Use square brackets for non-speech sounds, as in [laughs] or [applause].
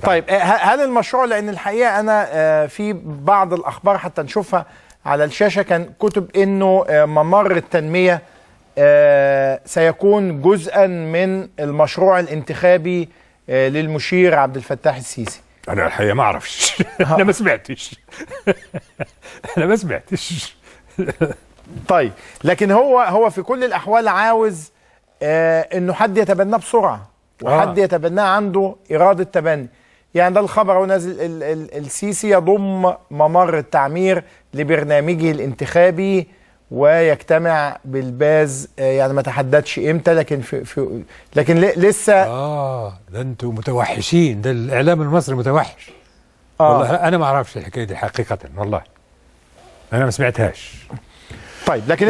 طيب آه، هل المشروع لان الحقيقه انا آه، في بعض الاخبار حتى نشوفها على الشاشه كان كتب انه آه، ممر التنميه سيكون جزءا من المشروع الانتخابي للمشير عبد الفتاح السيسي انا الحقيقه ما اعرفش [laughs] انا ما سمعتش [laughs] انا ما سمعتش طيب لكن هو هو في كل الاحوال عاوز انه حد يتبناه بسرعه وحد يتبناه عنده اراده تبني يعني ده الخبر هو نازل السيسي يضم ممر التعمير لبرنامجه الانتخابي ويجتمع بالباز آه، يعني ما تحددش امتى لكن في, في لكن لسه اه ده انتوا متوحشين ده الاعلام المصري متوحش آه. والله انا ما اعرفش الحكايه دي حقيقه والله انا ما سمعتهاش طيب لكن